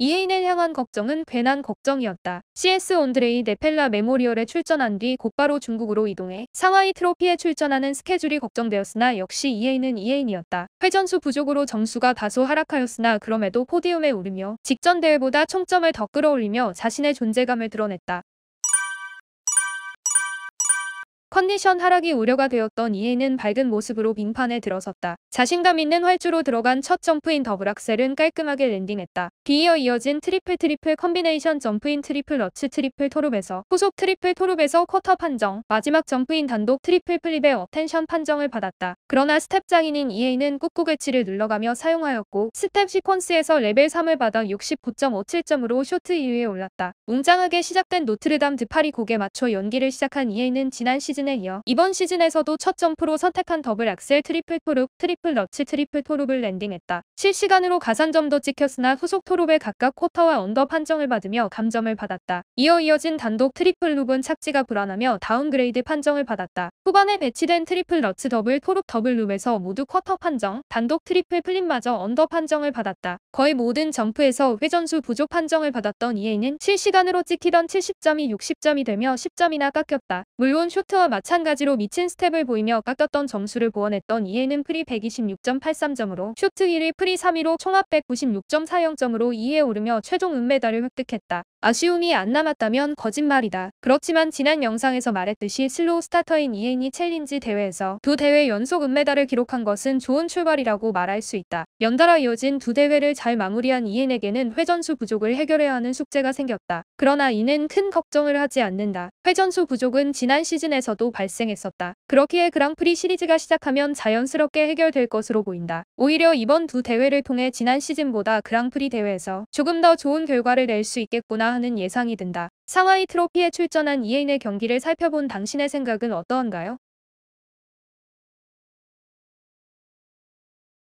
이혜인을 향한 걱정은 괜한 걱정이었다. CS 온드레이 네펠라 메모리얼에 출전한 뒤 곧바로 중국으로 이동해 상하이 트로피에 출전하는 스케줄이 걱정되었으나 역시 이혜인은 이혜인이었다. 회전수 부족으로 점수가 다소 하락하였으나 그럼에도 포디움에 오르며 직전 대회보다 총점을 더 끌어올리며 자신의 존재감을 드러냈다. 컨디션 하락이 우려가 되었던 이에는 밝은 모습으로 빙판에 들어섰다. 자신감 있는 활주로 들어간 첫 점프인 더블악셀은 깔끔하게 랜딩했다. 뒤이어 이어진 트리플 트리플 컨비네이션 점프인 트리플 러츠 트리플 토룹에서 후속 트리플 토룹에서 쿼터 판정, 마지막 점프인 단독 트리플 플립의 어텐션 판정을 받았다. 그러나 스텝 장인인 이에는 꾹꾹 의치를 눌러가며 사용하였고 스텝 시퀀스에서 레벨 3을 받아 69.57점으로 쇼트 2위에 올랐다. 웅장하게 시작된 노트르담 드파리 곡에 맞춰 연기를 시작한 이에는 지난 시즌 시즌에 이어 이번 시즌에서도 첫 점프로 선택한 더블 악셀 트리플 토룹 트리플 러치 트리플 토룹을 랜딩했다. 실시간으로 가산점도 찍혔으나 후속 토룹에 각각 쿼터와 언더 판정을 받으며 감점을 받았다. 이어 이어진 단독 트리플 룹은 착지가 불안하며 다운그레이드 판정을 받았다. 후반에 배치된 트리플 러츠 더블 토룹 더블 룹에서 모두 쿼터 판정, 단독 트리플 플립마저 언더 판정을 받았다. 거의 모든 점프에서 회전수 부족 판정을 받았던 이에는 이 실시간으로 찍히던 70점이 60점이 되며 10점이나 깎였다. 물론 쇼트와 마찬가지로 미친 스텝을 보이며 깎였던 점수를 보완했던 이해는 프리 126.83점으로 슈트 1위 프리 3위로 총합 196.40점으로 2위에 오르며 최종 은메달을 획득했다. 아쉬움이 안 남았다면 거짓말이다. 그렇지만 지난 영상에서 말했듯이 슬로우 스타터인 이엔이 챌린지 대회에서 두 대회 연속 은메달을 기록한 것은 좋은 출발이라고 말할 수 있다. 연달아 이어진 두 대회를 잘 마무리한 이엔에게는 회전수 부족을 해결해야 하는 숙제가 생겼다. 그러나 이는 큰 걱정을 하지 않는다. 회전수 부족은 지난 시즌에서도 발생했었다. 그렇기에 그랑프리 시리즈가 시작하면 자연스럽게 해결될 것으로 보인다. 오히려 이번 두 대회를 통해 지난 시즌보다 그랑프리 대회에서 조금 더 좋은 결과를 낼 수 있겠구나 하는 예상이 든다. 상하이 트로피에 출전한 이에인의 경기를 살펴본 당신의 생각은 어떠한가요?